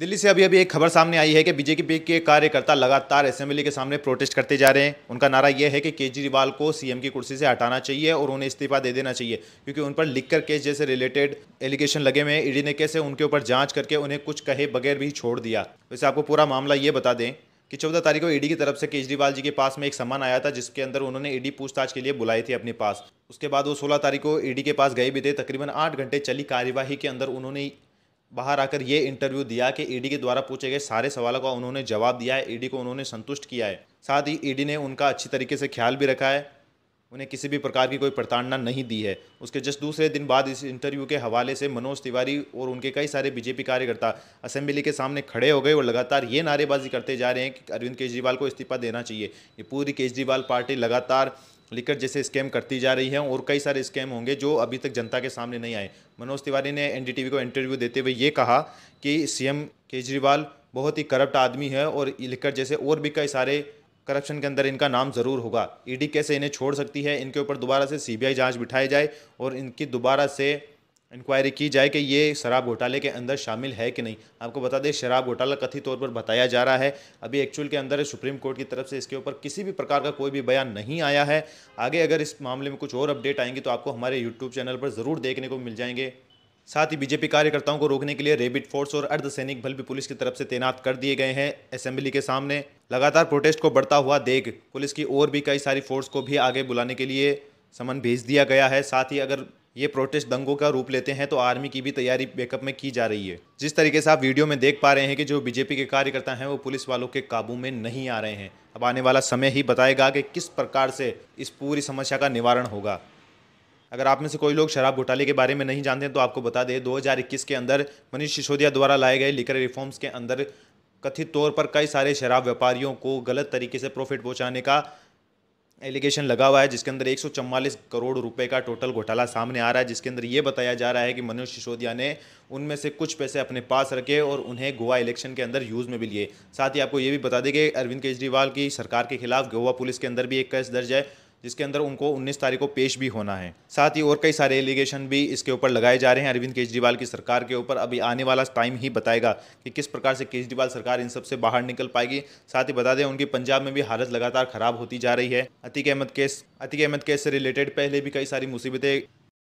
दिल्ली से अभी अभी एक खबर सामने आई है कि बीजेपी के कार्यकर्ता लगातार असेंबली के सामने प्रोटेस्ट करते जा रहे हैं उनका नारा यह है कि केजरीवाल को सीएम की कुर्सी से हटाना चाहिए और उन्हें इस्तीफा दे देना चाहिए क्योंकि उन पर लिखकर केस जैसे रिलेटेड एलिगेशन लगे हुए हैं ईडी ने कैसे उनके ऊपर जाँच करके उन्हें कुछ कहे बगैर भी छोड़ दिया वैसे आपको पूरा मामला ये बता दें कि चौदह तारीख को ईडी की तरफ से केजरीवाल जी के पास में एक सम्मान आया था जिसके अंदर उन्होंने ईडी पूछताछ के लिए बुलाई थी अपने पास उसके बाद वो सोलह तारीख को ईडी के पास गए भी थे तकरीबन आठ घंटे चली कार्यवाही के अंदर उन्होंने बाहर आकर ये इंटरव्यू दिया कि ईडी e के द्वारा पूछे गए सारे सवालों का उन्होंने जवाब दिया है ईडी e को उन्होंने संतुष्ट किया है साथ ही ईडी e ने उनका अच्छी तरीके से ख्याल भी रखा है उन्हें किसी भी प्रकार की कोई प्रताड़ना नहीं दी है उसके जस्ट दूसरे दिन बाद इस इंटरव्यू के हवाले से मनोज तिवारी और उनके कई सारे बीजेपी कार्यकर्ता असेंबली के सामने खड़े हो गए और लगातार ये नारेबाजी करते जा रहे हैं कि अरविंद केजरीवाल को इस्तीफा देना चाहिए ये पूरी केजरीवाल पार्टी लगातार लेकर जैसे स्कैम करती जा रही है और कई सारे स्कैम होंगे जो अभी तक जनता के सामने नहीं आए मनोज तिवारी ने एन को इंटरव्यू देते हुए ये कहा कि सी केजरीवाल बहुत ही करप्ट आदमी है और लिखकर जैसे और भी कई सारे करप्शन के अंदर इनका नाम ज़रूर होगा ईडी कैसे इन्हें छोड़ सकती है इनके ऊपर दोबारा से सीबीआई जांच बिठाई जाए और इनकी दोबारा से इंक्वायरी की जाए कि ये शराब घोटाले के अंदर शामिल है कि नहीं आपको बता दें शराब घोटाला कथित तौर पर बताया जा रहा है अभी एक्चुअल के अंदर सुप्रीम कोर्ट की तरफ से इसके ऊपर किसी भी प्रकार का कोई भी बयान नहीं आया है आगे अगर इस मामले में कुछ और अपडेट आएंगी तो आपको हमारे यूट्यूब चैनल पर ज़रूर देखने को मिल जाएंगे साथ ही बीजेपी कार्यकर्ताओं को रोकने के लिए रेबिट फोर्स और अर्धसैनिक बल भी पुलिस की तरफ से तैनात कर दिए गए हैं असेंबली के सामने लगातार प्रोटेस्ट को बढ़ता हुआ देख पुलिस की और भी कई सारी फोर्स को भी आगे बुलाने के लिए समन भेज दिया गया है साथ ही अगर ये प्रोटेस्ट दंगों का रूप लेते हैं तो आर्मी की भी तैयारी बैकअप में की जा रही है जिस तरीके से आप वीडियो में देख पा रहे हैं कि जो बीजेपी के कार्यकर्ता हैं वो पुलिस वालों के काबू में नहीं आ रहे हैं अब आने वाला समय ही बताएगा कि किस प्रकार से इस पूरी समस्या का निवारण होगा अगर आप में से कोई लोग शराब घोटाले के बारे में नहीं जानते हैं तो आपको बता दें 2021 के अंदर मनीष सिसोदिया द्वारा लाए गए लिकर रिफॉर्म्स के अंदर कथित तौर पर कई सारे शराब व्यापारियों को गलत तरीके से प्रॉफिट पहुंचाने का एलिगेशन लगा हुआ है जिसके अंदर एक करोड़ रुपए का टोटल घोटाला सामने आ रहा है जिसके अंदर ये बताया जा रहा है कि मनोज सिसोदिया ने उनमें से कुछ पैसे अपने पास रखे और उन्हें गोवा इलेक्शन के अंदर यूज़ में भी लिए साथ ही आपको ये भी बता दें कि अरविंद केजरीवाल की सरकार के खिलाफ गोवा पुलिस के अंदर भी एक केस दर्ज है जिसके अंदर उनको 19 तारीख को पेश भी होना है साथ ही और कई सारे एलिगेशन भी इसके ऊपर लगाए जा रहे हैं अरविंद केजरीवाल की सरकार के ऊपर अभी आने वाला टाइम ही बताएगा कि किस प्रकार से केजरीवाल सरकार इन सब से बाहर निकल पाएगी साथ ही बता दें उनकी पंजाब में भी हालत लगातार खराब होती जा रही है अतीक अहमद केस अतीक अहमद केस से रिलेटेड पहले भी कई सारी मुसीबतें